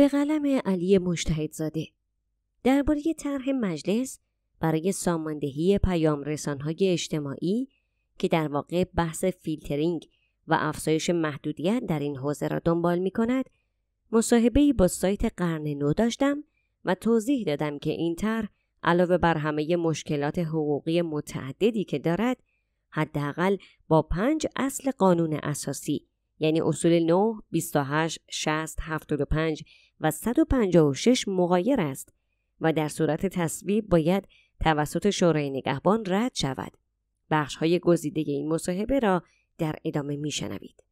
به قلم علی مشتهدزاده درباره طرح مجلس برای ساماندهی پیام رسانهای اجتماعی که در واقع بحث فیلترینگ و افزایش محدودیت در این حوزه را دنبال می کند مصاحبه با سایت قرن نو داشتم و توضیح دادم که این طرح علاوه بر همه مشکلات حقوقی متعددی که دارد حداقل با پنج اصل قانون اساسی یعنی اصول 9 28 60 75 و 156 مغایر است و در صورت تصویب باید توسط شورای نگهبان رد شود بخش های گزیده این مصاحبه را در ادامه می شنوید.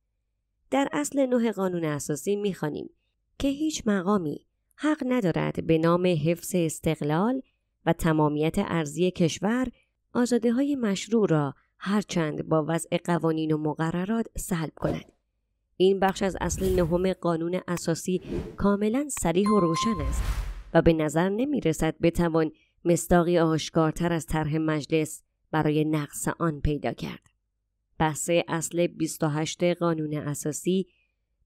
در اصل نه قانون اساسی میخوانیم که هیچ مقامی حق ندارد به نام حفظ استقلال و تمامیت ارزی کشور آزاده های مشروع را هرچند با وضع قوانین و مقررات سلب کند. این بخش از اصل نهم قانون اساسی کاملا سریح و روشن است و به نظر نمی رسد بتوان مستاقی آشکارتر از طرح مجلس برای نقص آن پیدا کرد. بحث اصل 28 قانون اساسی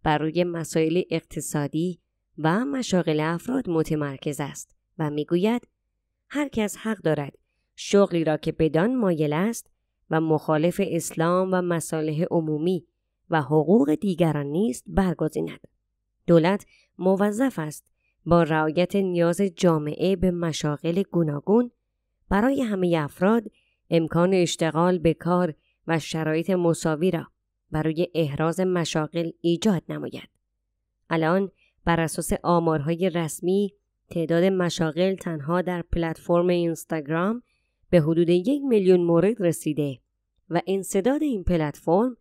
بر مسائل اقتصادی و مشاغل افراد متمرکز است و میگوید هر کس حق دارد شغلی را که بدان مایل است و مخالف اسلام و مصالح عمومی و حقوق دیگران نیست برگزیند. دولت موظف است با رعایت نیاز جامعه به مشاغل گوناگون برای همه افراد امکان اشتغال به کار و شرایط مساوی را برای احراز مشاغل ایجاد نماید. الان بر اساس آمارهای رسمی تعداد مشاغل تنها در پلتفرم اینستاگرام به حدود یک میلیون مورد رسیده و انصداد این پلتفرم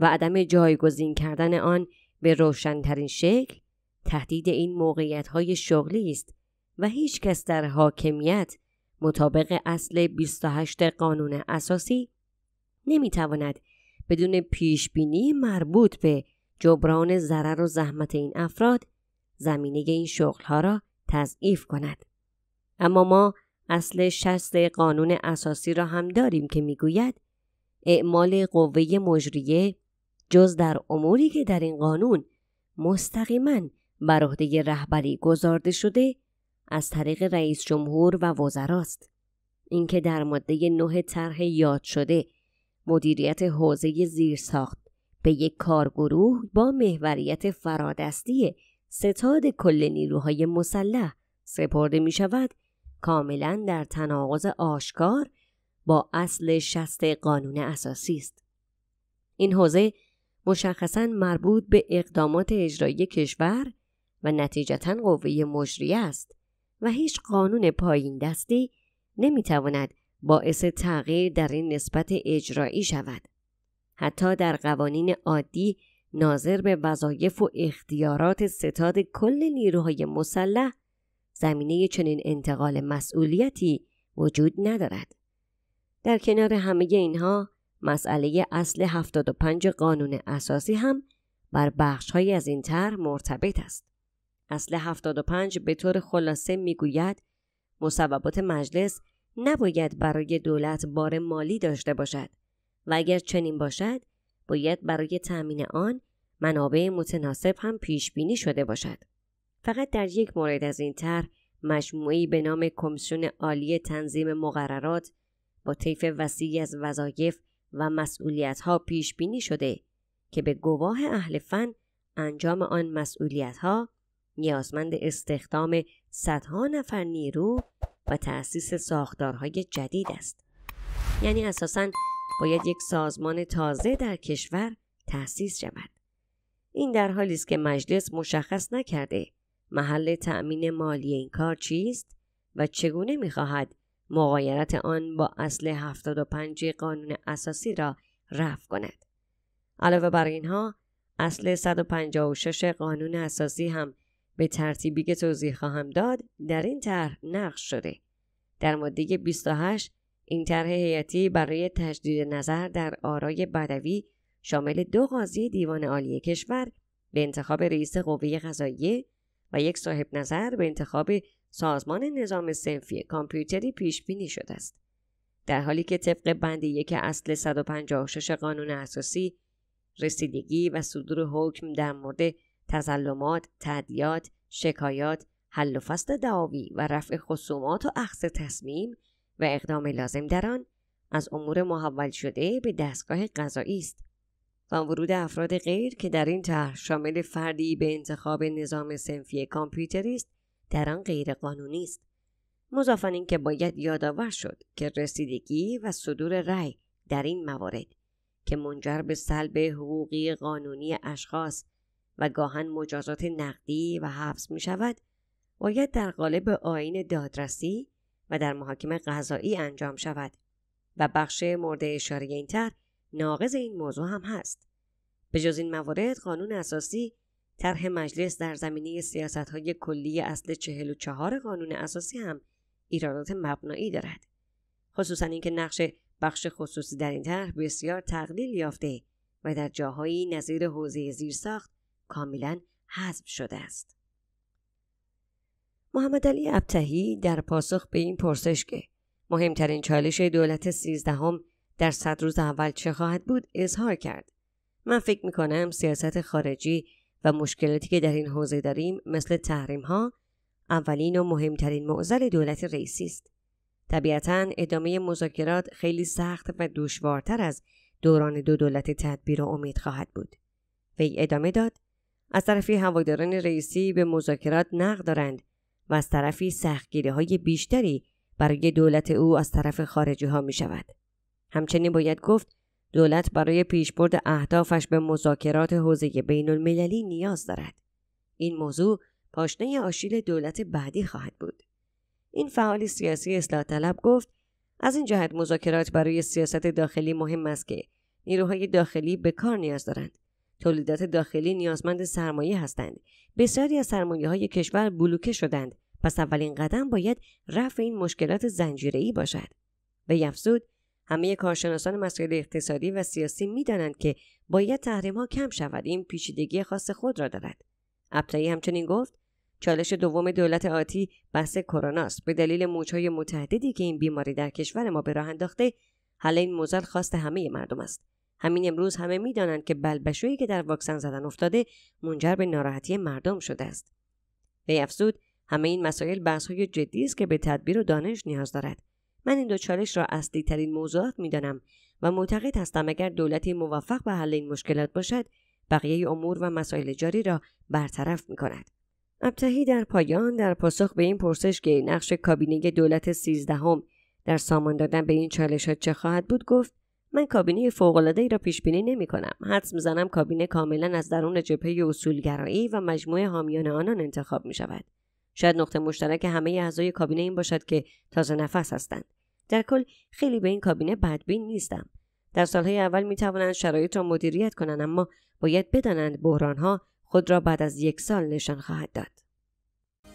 و عدم جایگزین کردن آن به روشنترین شکل تهدید این موقعیت های شغلی است و هیچ کس در حاکمیت مطابق اصل 28 قانون اساسی نمیتواند بدون پیش بینی مربوط به جبران ضرر و زحمت این افراد زمینه این شغل ها را تضعیف کند اما ما اصل 60 قانون اساسی را هم داریم که میگوید اعمال قوه مجریه جز در اموری که در این قانون مستقیما بر عهده رهبری گذارده شده از طریق رئیس جمهور و وزراست اینکه در ماده نه طرح یاد شده مدیریت حوزه زیرساخت به یک کارگروه با محوریت فرادستی ستاد کل نیروهای مسلح سپرده می شود کاملا در تناقض آشکار با اصل شست قانون اساسی است این حوزه مشخصا مربوط به اقدامات اجرایی کشور و نتیجتا قوه مجریه است و هیچ قانون پایین دستی نمیتواند باعث تغییر در این نسبت اجرایی شود. حتی در قوانین عادی ناظر به وظایف و اختیارات ستاد کل نیروهای مسلح زمینه چنین انتقال مسئولیتی وجود ندارد. در کنار همه اینها مسئله اصل 75 قانون اساسی هم بر بخشهایی از این تر مرتبط است. اصل 75 به طور خلاصه میگوید مصوبات مجلس نباید برای دولت بار مالی داشته باشد و اگر چنین باشد باید برای تأمین آن منابع متناسب هم پیش بینی شده باشد. فقط در یک مورد از این تر مجموعی به نام کمیسیون عالی تنظیم مقررات با طیف وسیعی از وظایف و مسئولیت ها پیش بینی شده که به گواه اهل فن انجام آن مسئولیت ها نیازمند استخدام صدها نفر نیرو و تأسیس ساختارهای جدید است یعنی اساسا باید یک سازمان تازه در کشور تأسیس شود این در حالی است که مجلس مشخص نکرده محل تأمین مالی این کار چیست و چگونه میخواهد مقایرت آن با اصل 75 قانون اساسی را رفع کند. علاوه بر اینها اصل 156 قانون اساسی هم به ترتیبی که توضیح خواهم داد در این طرح نقش شده. در ماده 28 این طرح هیئتی برای تجدید نظر در آرای بدوی شامل دو قاضی دیوان عالی کشور به انتخاب رئیس قوه قضاییه و یک صاحب نظر به انتخاب سازمان نظام سنفی کامپیوتری پیش بینی شده است. در حالی که طبق بند یک اصل 156 قانون اساسی رسیدگی و صدور حکم در مورد تظلمات، تدیات، شکایات، حل و فصل دعاوی و رفع خصومات و اخذ تصمیم و اقدام لازم در آن از امور محول شده به دستگاه قضایی است و ورود افراد غیر که در این طرح شامل فردی به انتخاب نظام سنفی کامپیوتری است در آن غیرقانونی است مضافا اینکه باید یادآور شد که رسیدگی و صدور رأی در این موارد که منجر به سلب حقوقی قانونی اشخاص و گاهن مجازات نقدی و حبس می شود باید در قالب آین دادرسی و در محاکم قضایی انجام شود و بخش مورد اشاره تر ناقض این موضوع هم هست به جز این موارد قانون اساسی طرح مجلس در زمینه سیاست های کلی اصل 44 قانون اساسی هم ایرادات مبنایی دارد. خصوصا اینکه نقش بخش خصوصی در این طرح بسیار تقلیل یافته و در جاهایی نظیر حوزه زیرساخت کاملا حذف شده است. محمد علی ابتهی در پاسخ به این پرسش که مهمترین چالش دولت سیزدهم در صد روز اول چه خواهد بود اظهار کرد. من فکر می کنم سیاست خارجی و مشکلاتی که در این حوزه داریم مثل تحریم ها اولین و مهمترین معضل دولت رئیسی است. طبیعتا ادامه مذاکرات خیلی سخت و دشوارتر از دوران دو دولت تدبیر و امید خواهد بود. وی ادامه داد از طرفی هواداران رئیسی به مذاکرات نقد دارند و از طرفی سختگیری های بیشتری برای دولت او از طرف خارجی ها می شود. همچنین باید گفت دولت برای پیشبرد اهدافش به مذاکرات حوزه بین المللی نیاز دارد. این موضوع پاشنه آشیل دولت بعدی خواهد بود. این فعال سیاسی اصلاح طلب گفت از این جهت مذاکرات برای سیاست داخلی مهم است که نیروهای داخلی به کار نیاز دارند. تولیدات داخلی نیازمند سرمایه هستند. بسیاری از سرمایه های کشور بلوکه شدند. پس اولین قدم باید رفع این مشکلات زنجیره باشد. به افزود همه کارشناسان مسائل اقتصادی و سیاسی میدانند که باید تحریم ها کم شود این پیچیدگی خاص خود را دارد ابتایی همچنین گفت چالش دوم دولت آتی بحث کرونا است به دلیل موجهای متعددی که این بیماری در کشور ما به راه انداخته حل این موزل خواست همه مردم است همین امروز همه میدانند که بلبشویی که در واکسن زدن افتاده منجر به ناراحتی مردم شده است وی افزود همه این مسائل های جدی است که به تدبیر و دانش نیاز دارد من این دو چالش را اصلی ترین موضوعات می دانم و معتقد هستم اگر دولتی موفق به حل این مشکلات باشد بقیه امور و مسائل جاری را برطرف می کند. ابتهی در پایان در پاسخ به این پرسش که نقش کابینه دولت سیزدهم در سامان دادن به این چالشات چه خواهد بود گفت من کابینه ای را پیش بینی نمی‌کنم. حدس زنم کابینه کاملا از درون جبهه اصولگرایی و مجموعه حامیان آنان انتخاب می‌شود. شاید نقطه مشترک همه اعضای کابینه این باشد که تازه نفس هستند. در کل خیلی به این کابینه بدبین نیستم در سالهای اول می توانند شرایط را مدیریت کنند اما باید بدانند ها خود را بعد از یک سال نشان خواهد داد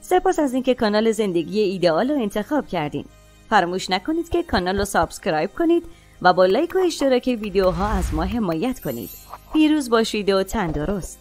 سپاس از اینکه کانال زندگی ایدئال رو انتخاب کردین فراموش نکنید که کانال رو سابسکرایب کنید و با لایک و اشتراک ویدیوها از ما حمایت کنید پیروز باشید و تندرست